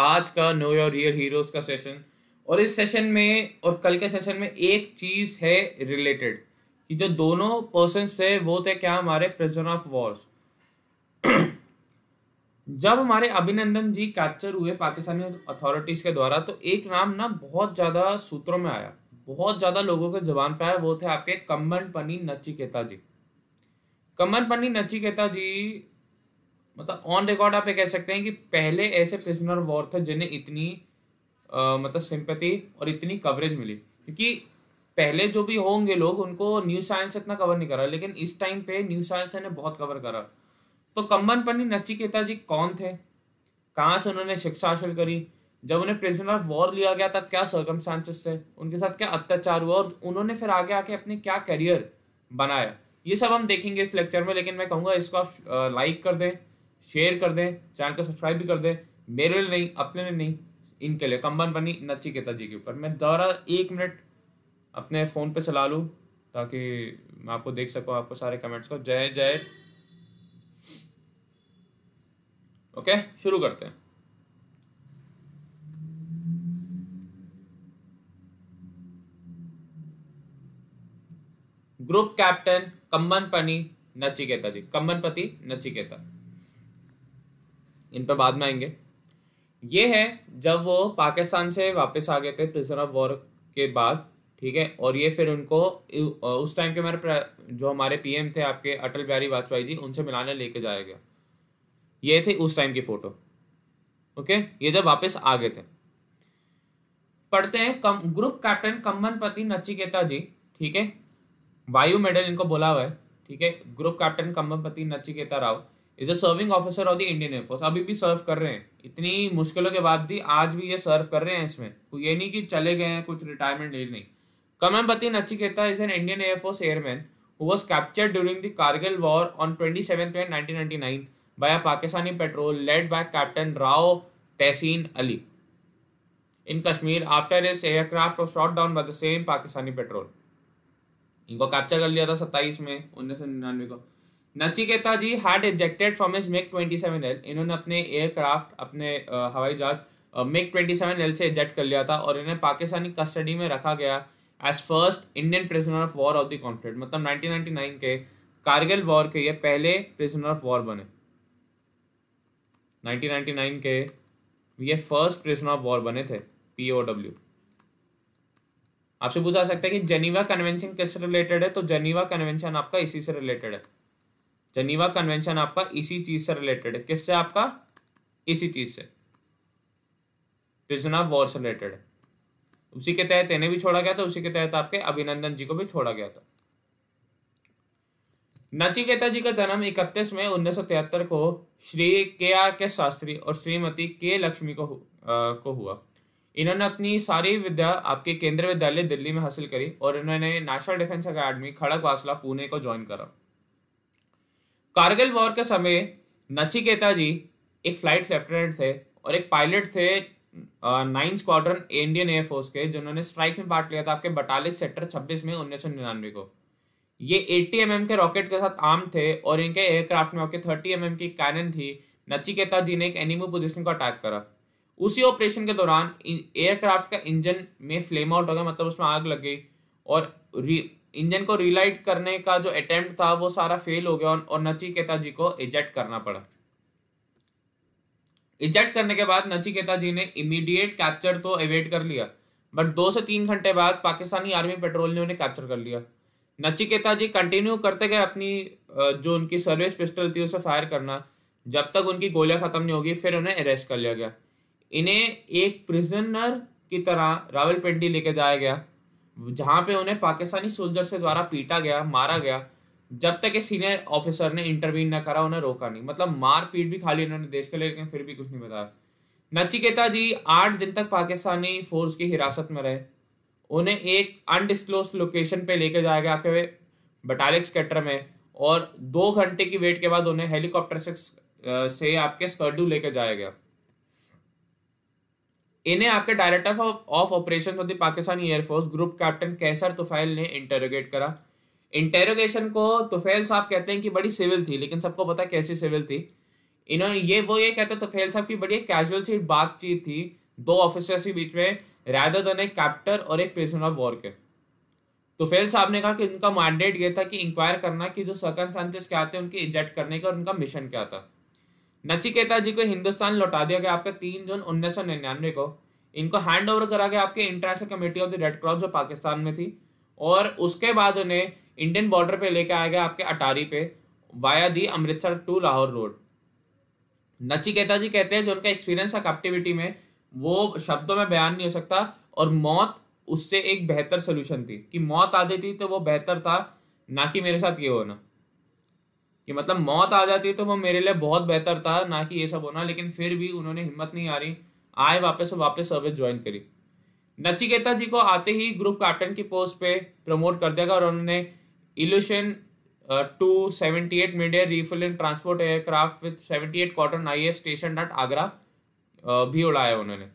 आज का know your real heroes का सेशन और इस सेशन में और कल के सेशन में एक चीज़ है रिलेटेड कि जो दोनों पर्सन थे वो थे क्या हमारे प्रिजन ऑफ वॉर्स जब हमारे अभिनंदन जी कैप्चर हुए पाकिस्तानी अथॉरिटीज़ के द्वारा तो एक नाम ना बहुत ज़्यादा सूत्रों में आया बहुत ज़्यादा लोगों के जबान पे आया वो थे आपके कम्बन पनी नचिकेता जी कम्बन पनी नचिकेता जी मतलब ऑन रिकॉर्ड आप ये कह सकते हैं कि पहले ऐसे प्रिजनर वॉर थे जिन्हें इतनी आ, मतलब सिंपति और इतनी कवरेज मिली क्योंकि पहले जो भी होंगे लोग उनको न्यूज साइंस इतना कवर नहीं करा लेकिन इस टाइम पे न्यूज साइंस ने बहुत कवर करा तो कम्बन पन्नी नचिकेता जी कौन थे कहाँ से उन्होंने शिक्षा हासिल करी जब उन्हें प्रिजनर ऑफ वॉर लिया गया तब क्या सर्कमस्टांसेस थे उनके साथ क्या अत्याचार हुआ और उन्होंने फिर आगे आके अपने क्या करियर बनाया ये सब हम देखेंगे इस लेक्चर में लेकिन मैं कहूँगा इसको आप लाइक कर दें शेयर कर दें चैनल को सब्सक्राइब भी कर दें मेरे लिए नहीं अपने लिए नहीं इनके लिए कम्बन बनी नचिकेता जी के ऊपर मैं दोबारा एक मिनट अपने फ़ोन पे चला लूँ ताकि मैं आपको देख सकूँ आपको सारे कमेंट्स को जय जय ओके शुरू करते हैं ग्रुप कैप्टन कम्बन पनी नचिकेता जी कम्बन पति नचिकेता इन पर बाद में आएंगे ये है जब वो पाकिस्तान से वापस आ गए थे प्रिजन ऑफ वॉर के बाद ठीक है और ये फिर उनको उस टाइम के हमारे जो हमारे पीएम थे आपके अटल बिहारी वाजपेयी जी उनसे मिलाने लेके जाया गया ये थे उस टाइम की फ़ोटो ओके ये जब वापस आ गए थे पढ़ते हैं कम ग्रुप कैप्टन कम्बनपति नचिकेता जी ठीक है वायु मेडल इनको बोला हुआ है ठीक है group captain Kambampati Nachiketa Rao is a serving officer of the Indian Air Force अभी भी सर्व कर रहे हैं इतनी मुश्किलों के बाद भी आज भी ये सर्व कर रहे हैं इसमें तो ये नहीं कि चले गए हैं कुछ रिटायरमेंट ले नहीं कमल Kambampati Nachiketa is an Indian Air Force airman who was captured during the Kargil war on twenty seven nineteen ninety nine by Pakistani patrol led by captain Rao Tahseen Ali in Kashmir after his aircraft और shot down by the same Pakistani patrol इनको capture कर लिया था सत्ताईस में उन्नीस सौ निन्यानवे को Nachiketa ji had ejected from his MiG 27 L इन्होंने अपने एयरक्राफ्ट अपने हवाई जहाज मेक 27 एल से एजेक्ट कर लिया था और इन्हें पाकिस्तानी कस्टडी में रखा गया as first Indian prisoner of war of the conflict मतलब 1999 के कारगिल वॉर के ये पहले प्रिजनर ऑफ वॉर बने 1999 के ये फर्स्ट प्रिजनर ऑफ वॉर बने थे पीओडब्ल्यू आपसे पूछा सकता है कि जेनीवा कन्वेंशन किससे रिलेटेड है तो जेनीवा कन्वेंशन आपका इसी से रिलेटेड है जनीवा कन्वेंशन आपका इसी चीज से रिलेटेड है किससे आपका इसी चीज से प्रिजन ऑफ वॉर से रिलेटेड उसी के तहत इन्हें भी छोड़ा गया था उसी के तहत आपके अभिनंदन जी को भी छोड़ा गया था नचिकेता जी का जन्म 31 मई तिहत्तर को श्री के आर के शास्त्री और श्रीमती के लक्ष्मी को आ, को हुआ इन्होंने अपनी सारी विद्या आपके केंद्रीय विद्यालय दिल्ली में हासिल करी और इन्होंने national defence academy Khadakwasla Pune को ज्वाइन करा कारगिल वॉर के समय नचिकेता जी एक फ्लाइट लेफ्टिनेंट थे और एक पायलट थे नाइन स्क्वाड्रन इंडियन एयरफोर्स के जिन्होंने स्ट्राइक में पार्ट लिया था आपके बटालिक सेक्टर 26 में उन्नीस को ये 80 एम के रॉकेट के साथ आर्म थे और इनके एयरक्राफ्ट में आपके 30 एम की कैनन थी नचिकेता जी ने एक एनिमो पोजिशन को अटैक करा उसी ऑपरेशन के दौरान एयरक्राफ्ट का इंजन में फ्लेम आउट हो गया मतलब उसमें आग लग गई और इंजन को रिलाइट करने का जो अटेम्प्ट था वो सारा फेल हो गया और नचिकेता जी को इजेक्ट करना पड़ा इजेक्ट करने के बाद नचिकेता जी ने इमीडिएट कैप्चर तो अवेट कर लिया बट दो से तीन घंटे बाद पाकिस्तानी आर्मी पेट्रोल ने उन्हें कैप्चर कर लिया नचिकेता जी कंटिन्यू करते गए अपनी जो उनकी सर्विस पिस्टल थी उसे फायर करना जब तक उनकी गोलियां खत्म नहीं होगी फिर उन्हें अरेस्ट कर लिया गया इन्हें एक प्रिजनर की तरह रावलपिंडी लेके जाया गया जहां पे उन्हें पाकिस्तानी सोल्जर से द्वारा पीटा गया मारा गया जब तक सीनियर ऑफिसर ने इंटरवीन ना करा उन्हें रोका नहीं मतलब मार पीट भी खाली इन्होंने देश के लेकिन फिर भी कुछ नहीं बताया नचिकेता जी आठ दिन तक पाकिस्तानी फोर्स की हिरासत में रहे उन्हें एक अनडिस्क्लोज लोकेशन पे लेके जाया गया आपके बटालिक स्केटर में और दो घंटे की वेट के बाद उन्हें हेलीकॉप्टर से से आपके स्कर्डू लेके जाया गया इन्हें आपके director of operation of the Pakistani Air Force group captain Kaiser Tufail ने इंटेरोगेट करा इंटेरोगेशन को तुफैल साहब कहते हैं कि बड़ी सिविल थी लेकिन सबको पता कैसी सिविल थी इन्होंने ये वो ये कहते तुफैल साहब की बड़ी कैजुअल सी बातचीत थी दो ऑफिसर्स के बीच में रैदर दन एक कैप्टर और एक प्रिजनर ऑफ वॉर के तुफैल साहब ने कहा कि उनका मैंडेट ये था कि इंक्वायर करना कि जो सर्कमस्टांसेस क्या थे उनके इजेक्ट करने का और उनका मिशन क्या था नचिकेता जी को हिंदुस्तान लौटा दिया गया आपका तीन जून उन्नीस को इनको हैंड ओवर करा गया आपके International Committee of the Red Cross जो पाकिस्तान में थी और उसके बाद उन्हें इंडियन बॉर्डर पे लेके आया गया आपके अटारी पे via the Amritsar to Lahore road Nachiketa ji कहते हैं जो उनका एक्सपीरियंस था कैप्टिविटी में वो शब्दों में बयान नहीं हो सकता और मौत उससे एक बेहतर सोल्यूशन थी कि मौत आ जाती तो वो बेहतर था ना कि मेरे साथ ये होना कि मतलब मौत आ जाती तो वो मेरे लिए बहुत बेहतर था ना कि ये सब होना लेकिन फिर भी उन्होंने हिम्मत नहीं आ रही आए वापस वापस सर्विस ज्वाइन करी नचिकेता जी को आते ही ग्रुप कैप्टन की पोस्ट पे प्रमोट कर दिया गया और उन्होंने Ilyushin two seventy eight midair refill and transport aircraft with seventy eight कॉटन I F station dot Agra भी उड़ाया उन्होंने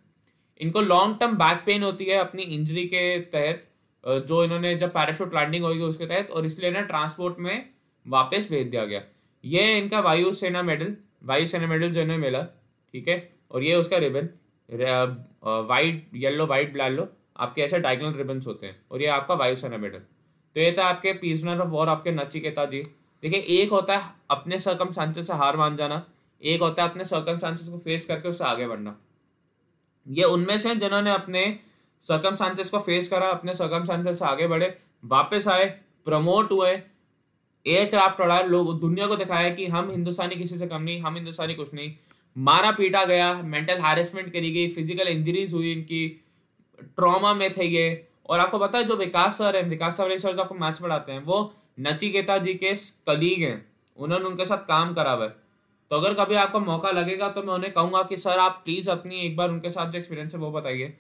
इनको लॉन्ग टर्म बैक पेन होती है अपनी इंजरी के तहत uh, जो इन्होंने जब पैराशूट लैंडिंग होगी उसके तहत और इसलिए ना ट्रांसपोर्ट में वापस भेज दिया गया ये इनका वायुसेना मेडल वायुसेना मेडल जो इन्हें मिला ठीक है और ये उसका रिबन वाइट येलो वाइट ब्लैलो आपके ऐसे डायगनल रिबन होते हैं और ये आपका वायुसेना मेडल तो ये था आपके पीजनर ऑफ वॉर आपके नचिकेता जी देखिए एक होता है अपने सरकम से हार मान जाना एक होता है अपने सरकम को फेस करके उससे आगे बढ़ना ये उनमें से जिन्होंने अपने सरकम को फेस करा अपने सरकम से आगे बढ़े वापस आए प्रमोट हुए एयरक्राफ्ट उड़ा लोग दुनिया को दिखाया कि हम हिंदुस्तानी किसी से कम नहीं हम हिंदुस्तानी कुछ नहीं मारा पीटा गया मेंटल हैरेसमेंट करी गई फिजिकल इंजरीज हुई इनकी ट्रॉमा में थे ये और आपको पता है जो विकास सर है विकास सर सर जो आपको मैच पढ़ाते हैं वो नचिकेता जी के कलीग हैं उन्होंने उनके साथ काम करा हुआ तो अगर कभी आपको मौका लगेगा तो मैं उन्हें कहूंगा कि सर आप प्लीज़ अपनी एक बार उनके साथ जो एक्सपीरियंस है वो बताइए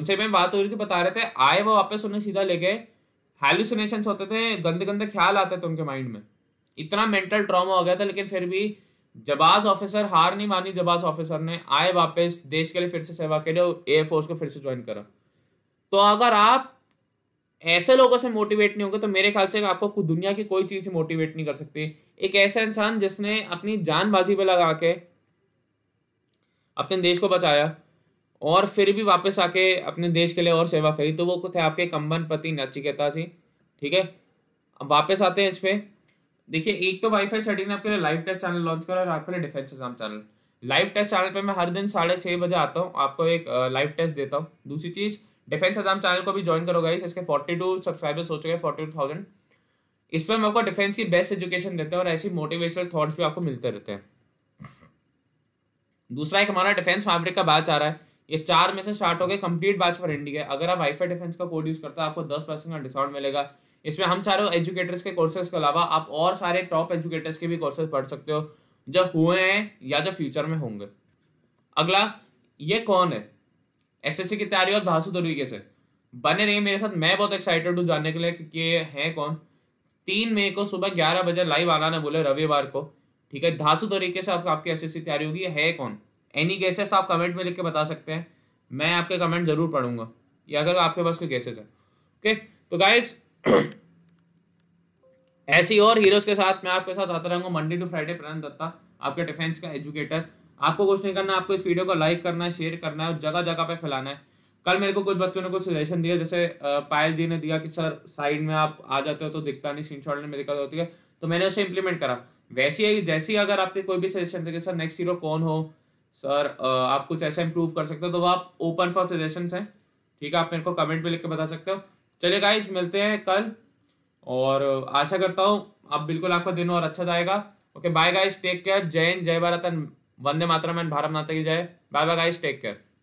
उनसे मैं बात हो रही थी बता रहे थे आए वो वापस उन्हें सीधा ले गए हेलुसिनेशन होते थे गंदे गंदे ख्याल आते थे उनके माइंड में इतना मेंटल ट्रॉमा हो गया था लेकिन फिर भी जबाज ऑफिसर हार नहीं मानी जबाज ऑफिसर ने आए वापस देश के लिए फिर से सेवा के लिए एयर फोर्स को फिर से ज्वाइन करा तो अगर आप ऐसे लोगों से मोटिवेट नहीं होंगे तो मेरे ख्याल से आपको दुनिया की कोई चीज़ मोटिवेट नहीं कर सकती एक ऐसा इंसान जिसने अपनी जानबाजी बाजी पे लगा के अपने देश को बचाया और फिर भी वापस आके अपने देश के लिए और सेवा करी तो वो थे आपके कंबन पति नचिकेता जी ठीक है अब वापस आते हैं इस पर देखिए एक तो वाईफाई स्टडी ने आपके लिए लाइव टेस्ट चैनल लॉन्च करा और आपके लिए defence exam channel live test channel पे मैं हर दिन साढ़े छः बजे आता हूँ आपको एक लाइव टेस्ट देता हूँ दूसरी चीज़ डिफेंस एग्जाम चैनल को भी ज्वाइन करो गाइस इसके फोर्टी टू सब्सक्राइबर्स हो चुके हैं फोर्टी टू थाउजेंड इस पर हम आपको डिफेंस की बेस्ट एजुकेशन देते हैं और ऐसी मोटिवेशनल थॉट्स भी आपको मिलते रहते हैं दूसरा एक हमारा डिफेंस फैब्रिक का बात आ रहा है ये चार में से स्टार्ट हो गए कंप्लीट बैच फॉर इंडिया अगर आप वाईफाई डिफेंस का कोड यूज करते हो आपको दस परसेंट का डिस्काउंट मिलेगा इसमें हम चारों एजुकेटर्स के कोर्सेज के अलावा आप और सारे टॉप एजुकेटर्स के भी कोर्सेज पढ़ सकते हो जो हुए हैं या जो फ्यूचर में होंगे अगला ये कौन है एसएससी की तैयारी और भाषु तरीके से बने रहिए मेरे साथ मैं बहुत एक्साइटेड हूँ जानने के लिए कि ये है कौन तीन मई को सुबह ग्यारह बजे लाइव आना ने बोले रविवार को ठीक है धासु तरीके से आपको आपकी एसएससी तैयारी होगी है कौन एनी गेसेस तो आप कमेंट में लिख के बता सकते हैं मैं आपके कमेंट जरूर पढ़ूंगा या अगर आपके पास कोई गेसेस है ओके तो गाइस ऐसी और हीरोज के साथ मैं आपके साथ आता रहूंगा Monday to Friday Pranan Datta आपके डिफेंस का एजुकेटर आपको कुछ नहीं करना आपको इस वीडियो को लाइक करना है शेयर करना है और जगह जगह पे फैलाना है कल मेरे को कुछ बच्चों ने कुछ सजेशन दिया जैसे पायल जी ने दिया कि सर साइड में आप आ जाते हो तो दिखता नहीं स्क्रीनशॉट में दिक्कत होती है तो मैंने उसे इम्प्लीमेंट करा वैसी जैसी अगर आपके कोई भी सजेशन देखे सर नेक्स्ट हीरो कौन हो सर आप कुछ ऐसा इम्प्रूव कर सकते हो तो वो आप ओपन फॉर सजेशन हैं ठीक है आप मेरे को कमेंट में लिख के बता सकते हो चलिए गाइस मिलते हैं कल और आशा करता हूँ आप बिल्कुल आपका दिन और अच्छा जाएगा okay bye guys take care Jai Hind Jai Bharat and Vande Mataram and Bharat Mata की जय bye bye guys take care